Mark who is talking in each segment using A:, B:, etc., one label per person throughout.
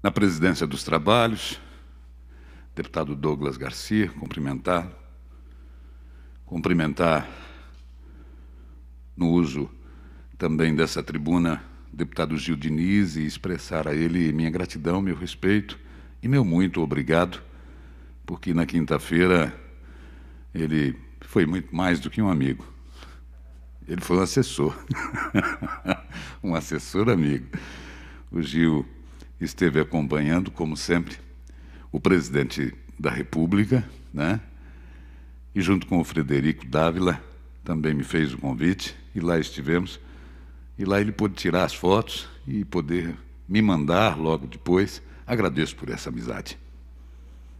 A: Na presidência dos trabalhos, deputado Douglas Garcia, cumprimentar, cumprimentar no uso também dessa tribuna deputado Gil Diniz e expressar a ele minha gratidão, meu respeito e meu muito obrigado, porque na quinta-feira ele foi muito mais do que um amigo. Ele foi um assessor, um assessor amigo. O Gil esteve acompanhando, como sempre, o presidente da República, né? E junto com o Frederico Dávila, também me fez o convite, e lá estivemos. E lá ele pôde tirar as fotos e poder me mandar logo depois. Agradeço por essa amizade.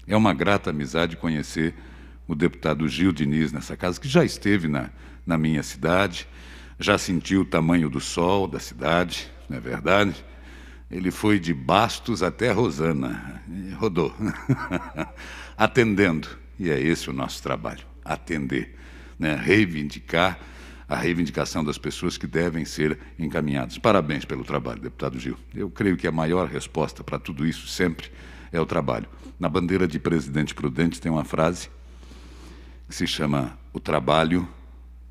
A: É uma grata amizade conhecer o deputado Gil Diniz nessa casa, que já esteve na, na minha cidade, já sentiu o tamanho do sol da cidade, não é verdade? Ele foi de Bastos até Rosana, rodou, atendendo. E é esse o nosso trabalho: atender, né? reivindicar a reivindicação das pessoas que devem ser encaminhadas. Parabéns pelo trabalho, deputado Gil. Eu creio que a maior resposta para tudo isso sempre é o trabalho. Na bandeira de Presidente Prudente tem uma frase que se chama: O trabalho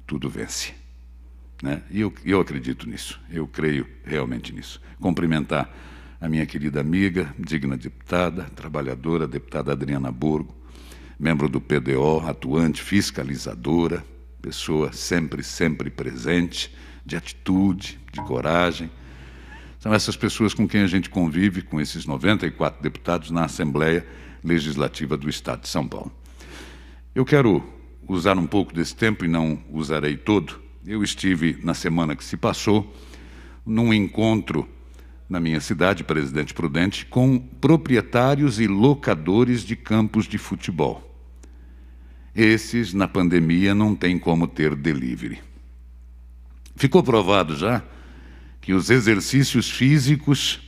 A: tudo vence. Né? E eu, eu acredito nisso, eu creio realmente nisso. Cumprimentar a minha querida amiga, digna deputada, trabalhadora, deputada Adriana Borgo, membro do PDO, atuante, fiscalizadora, pessoa sempre, sempre presente, de atitude, de coragem. São essas pessoas com quem a gente convive, com esses 94 deputados na Assembleia Legislativa do Estado de São Paulo. Eu quero usar um pouco desse tempo, e não usarei todo, eu estive, na semana que se passou, num encontro na minha cidade, Presidente Prudente, com proprietários e locadores de campos de futebol. Esses, na pandemia, não tem como ter delivery. Ficou provado já que os exercícios físicos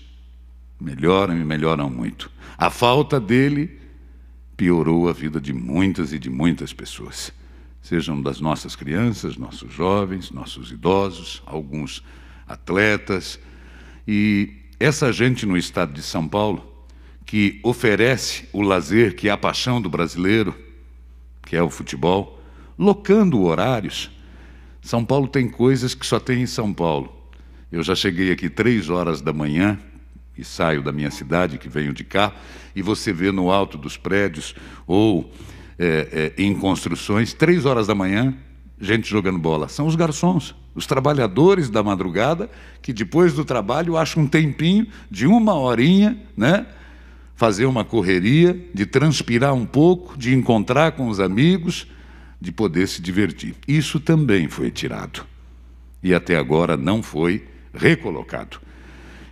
A: melhoram e melhoram muito. A falta dele piorou a vida de muitas e de muitas pessoas sejam das nossas crianças, nossos jovens, nossos idosos, alguns atletas. E essa gente no estado de São Paulo, que oferece o lazer, que é a paixão do brasileiro, que é o futebol, locando horários. São Paulo tem coisas que só tem em São Paulo. Eu já cheguei aqui três horas da manhã e saio da minha cidade, que venho de cá, e você vê no alto dos prédios ou é, é, em construções, três horas da manhã, gente jogando bola. São os garçons, os trabalhadores da madrugada, que depois do trabalho acham um tempinho de uma horinha, né? Fazer uma correria, de transpirar um pouco, de encontrar com os amigos, de poder se divertir. Isso também foi tirado. E até agora não foi recolocado.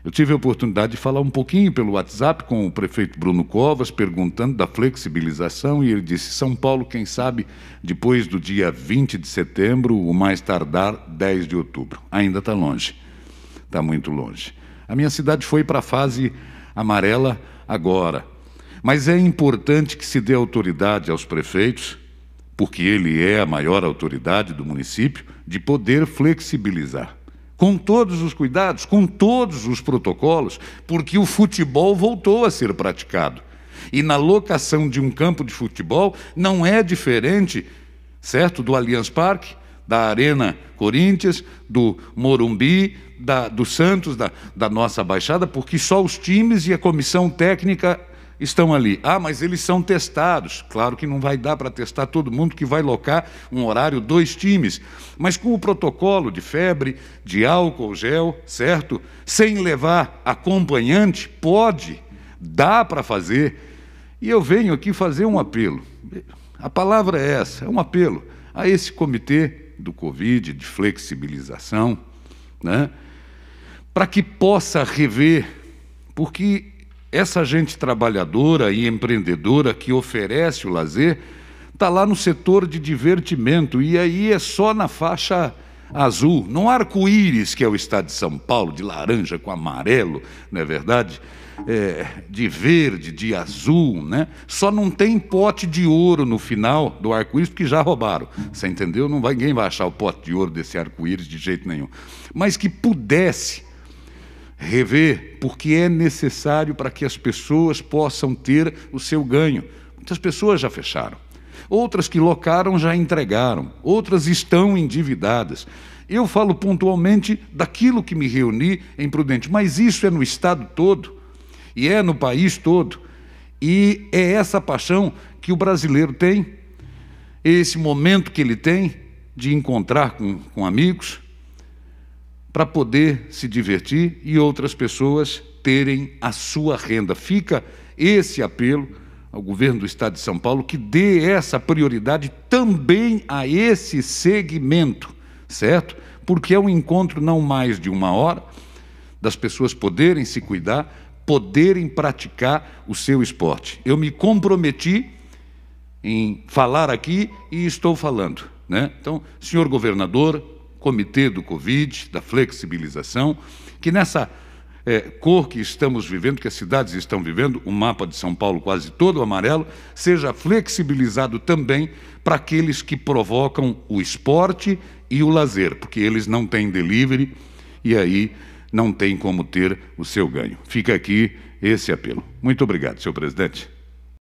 A: Eu tive a oportunidade de falar um pouquinho pelo WhatsApp com o prefeito Bruno Covas, perguntando da flexibilização, e ele disse: São Paulo, quem sabe, depois do dia 20 de setembro, o mais tardar 10 de outubro. Ainda está longe, está muito longe. A minha cidade foi para a fase amarela agora, mas é importante que se dê autoridade aos prefeitos, porque ele é a maior autoridade do município, de poder flexibilizar com todos os cuidados, com todos os protocolos, porque o futebol voltou a ser praticado. E na locação de um campo de futebol não é diferente, certo, do Allianz Parque, da Arena Corinthians, do Morumbi, da, do Santos, da, da nossa Baixada, porque só os times e a comissão técnica estão ali. Ah, mas eles são testados. Claro que não vai dar para testar todo mundo que vai locar um horário, dois times. Mas com o protocolo de febre, de álcool, gel, certo? Sem levar acompanhante, pode, dá para fazer. E eu venho aqui fazer um apelo. A palavra é essa, é um apelo a esse comitê do Covid, de flexibilização, né? para que possa rever, porque essa gente trabalhadora e empreendedora que oferece o lazer está lá no setor de divertimento e aí é só na faixa azul, não arco-íris que é o estado de São Paulo, de laranja com amarelo, não é verdade? É, de verde, de azul, né? Só não tem pote de ouro no final do arco-íris, porque já roubaram. Você entendeu? Não vai, ninguém vai achar o pote de ouro desse arco-íris de jeito nenhum. Mas que pudesse rever, porque é necessário para que as pessoas possam ter o seu ganho. Muitas pessoas já fecharam, outras que locaram já entregaram, outras estão endividadas. Eu falo pontualmente daquilo que me reuni em Prudente, mas isso é no Estado todo e é no país todo. E é essa paixão que o brasileiro tem, esse momento que ele tem de encontrar com, com amigos, para poder se divertir e outras pessoas terem a sua renda. Fica esse apelo ao governo do estado de São Paulo que dê essa prioridade também a esse segmento, certo? Porque é um encontro não mais de uma hora, das pessoas poderem se cuidar, poderem praticar o seu esporte. Eu me comprometi em falar aqui e estou falando. Né? Então, senhor governador, comitê do Covid, da flexibilização, que nessa é, cor que estamos vivendo, que as cidades estão vivendo, o mapa de São Paulo quase todo amarelo, seja flexibilizado também para aqueles que provocam o esporte e o lazer, porque eles não têm delivery e aí não tem como ter o seu ganho. Fica aqui esse apelo. Muito obrigado, senhor presidente.